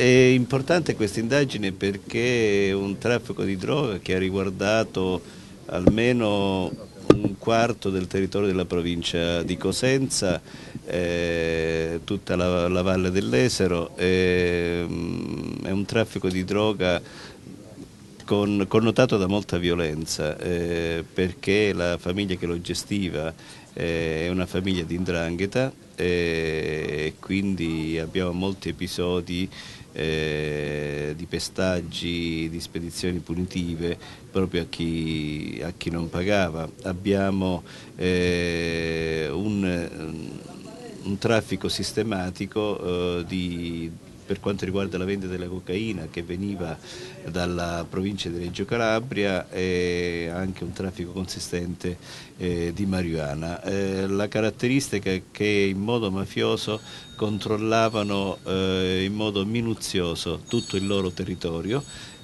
È importante questa indagine perché è un traffico di droga che ha riguardato almeno un quarto del territorio della provincia di Cosenza, eh, tutta la, la, valle dell'Esero, eh, è un traffico di droga con, connotato da molta violenza eh, perché la famiglia che lo gestiva eh, è una famiglia di indrangheta eh, e quindi abbiamo molti episodi eh, di pestaggi, di spedizioni punitive proprio a chi, a chi non pagava. Abbiamo eh, un, un, traffico sistematico eh, di per quanto riguarda la vendita della cocaina che veniva dalla provincia di Reggio Calabria e anche un traffico consistente eh, di marijuana. Eh, la caratteristica è che in modo mafioso controllavano eh, in modo minuzioso tutto il loro territorio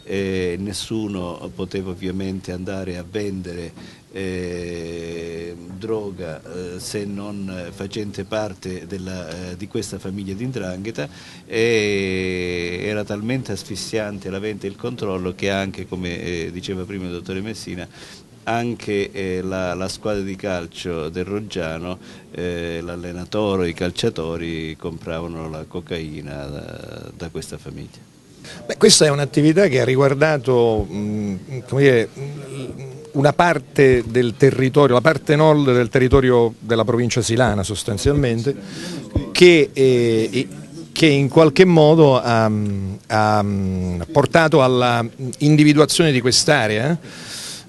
eh, nessuno poteva ovviamente andare a vendere eh, droga eh, se non facente parte della, eh, di questa famiglia di indrangheta e era talmente asfissiante la venta e il controllo che anche come eh, diceva prima il dottore Messina anche eh, la, la, squadra di calcio del Roggiano, eh, l'allenatore, i calciatori compravano la cocaina da, da questa famiglia. Beh, questa è un'attività che ha riguardato mh, mm, dire, mm, una parte del territorio, la parte nord del territorio della provincia silana sostanzialmente, che, eh, che in qualche modo ha, mm, ha portato all'individuazione di quest'area eh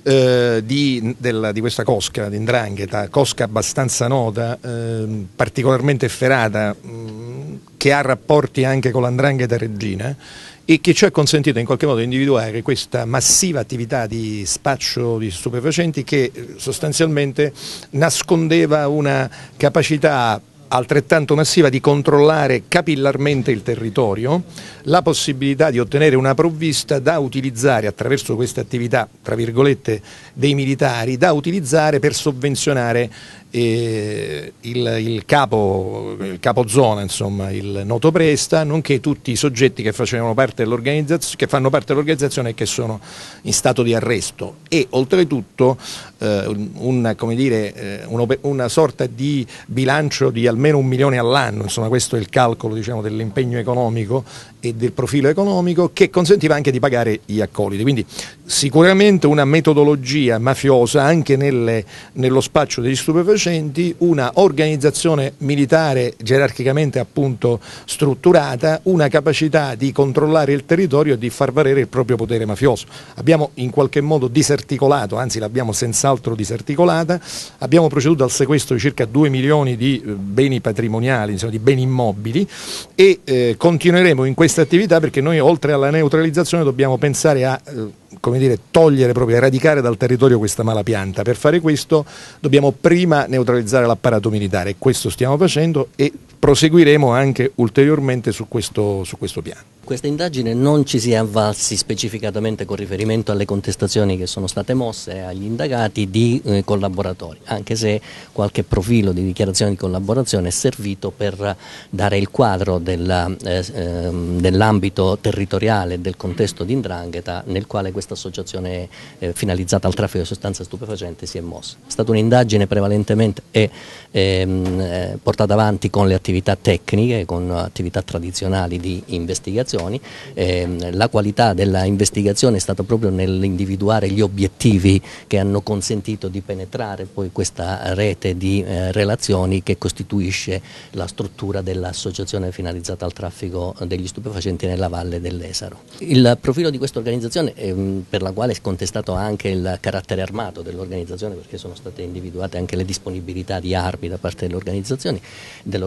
eh, di, della, di, questa cosca, di Ndrangheta, cosca abbastanza nota, eh, particolarmente ferata, mh, mm, che ha rapporti anche con l'Andrangheta Reggina e che ci ha consentito in qualche modo di individuare questa massiva attività di spaccio di stupefacenti che eh, sostanzialmente nascondeva una capacità altrettanto massiva di controllare capillarmente il territorio, la possibilità di ottenere una provvista da utilizzare attraverso queste attività, tra virgolette, dei militari, da utilizzare per sovvenzionare eh, il, il, capo, il capozona, insomma, il noto presta, nonché tutti i soggetti che, parte che fanno parte dell'organizzazione e che sono in stato di arresto. E oltretutto eh, una, dire, eh, una, una sorta di bilancio di allenamento almeno un milione all'anno, insomma questo è il calcolo diciamo, dell'impegno economico e del profilo economico che consentiva anche di pagare gli accoliti. Quindi sicuramente una metodologia mafiosa anche nelle, nello spaccio degli stupefacenti, una organizzazione militare gerarchicamente appunto strutturata, una capacità di controllare il territorio e di far valere il proprio potere mafioso. Abbiamo in qualche modo disarticolato, anzi l'abbiamo senz'altro disarticolata, abbiamo proceduto al sequestro di circa 2 milioni di beni eh, beni patrimoniali, insomma, di beni immobili e eh, continueremo in questa attività perché noi oltre alla neutralizzazione dobbiamo pensare a eh, come dire, togliere, proprio eradicare dal territorio questa mala pianta. Per fare questo dobbiamo prima neutralizzare l'apparato militare, questo stiamo facendo e proseguiremo anche ulteriormente su questo, su questo piano. Questa indagine non ci si è avvalsi specificatamente con riferimento alle contestazioni che sono state mosse agli indagati di eh, collaboratori, anche se qualche profilo di dichiarazione di collaborazione comunicazione è servito per dare il quadro eh, ehm, dell'ambito dell territoriale del contesto di Indrangheta nel quale questa associazione eh, finalizzata al traffico di sostanze stupefacenti si è mossa. È stata un'indagine prevalentemente ehm, eh, portata avanti con le attività tecniche, con attività tradizionali di investigazioni, ehm, la qualità della investigazione è stata proprio nell'individuare gli obiettivi che hanno consentito di penetrare poi questa rete di relazioni che costituisce costituisce la struttura dell'associazione finalizzata al traffico degli stupefacenti nella valle dell'Esaro. Il profilo di questa organizzazione, ehm, per la quale è contestato anche il carattere armato dell'organizzazione, perché sono state individuate anche le disponibilità di armi da parte dell'organizzazione, dell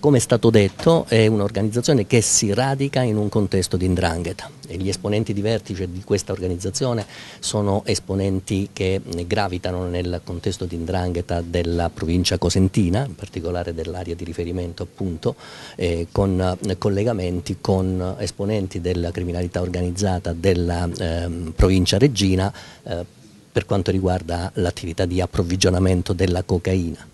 come è stato detto è un'organizzazione che si radica in un contesto di indrangheta gli esponenti di vertice di questa organizzazione sono esponenti che gravitano nel contesto di indrangheta della provincia cosentina, in particolare del dell'area di riferimento appunto, eh, con eh, collegamenti con esponenti della criminalità organizzata della ehm, provincia reggina eh, per quanto riguarda l'attività di approvvigionamento della cocaina.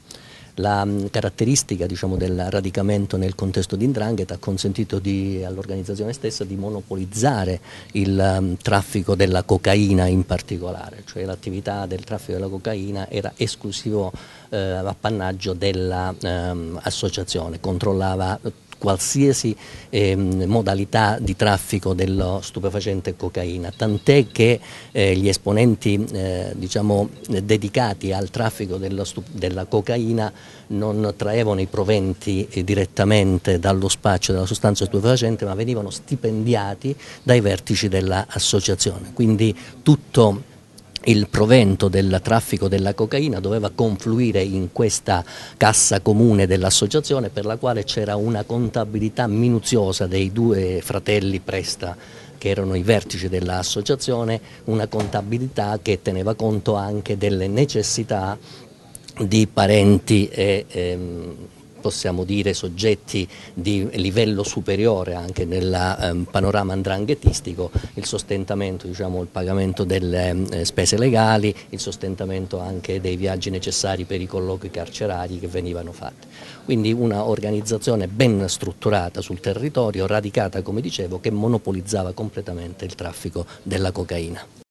La mm, caratteristica diciamo, del radicamento nel contesto di Indrangheta ha consentito all'organizzazione stessa di monopolizzare il mh, mm, traffico della cocaina in particolare, cioè l'attività del traffico della cocaina era esclusivo eh, appannaggio dell'associazione, ehm, controllava qualsiasi ehm, modalità di traffico dello stupefacente cocaina, tant'è che eh, gli esponenti eh, diciamo, dedicati al traffico della, della cocaina non traevano i proventi eh, direttamente dallo spaccio della sostanza stupefacente ma venivano stipendiati dai vertici dell'associazione, quindi tutto il provento del traffico della cocaina doveva confluire in questa cassa comune dell'associazione per la quale c'era una contabilità minuziosa dei due fratelli Presta che erano i vertici dell'associazione, una contabilità che teneva conto anche delle necessità di parenti e ehm, possiamo dire soggetti di livello superiore anche nel ehm, panorama andranghetistico, il sostentamento, diciamo, il pagamento delle eh, spese legali, il sostentamento anche dei viaggi necessari per i colloqui carcerari che venivano fatti. Quindi una organizzazione ben strutturata sul territorio, radicata come dicevo, che monopolizzava completamente il traffico della cocaina.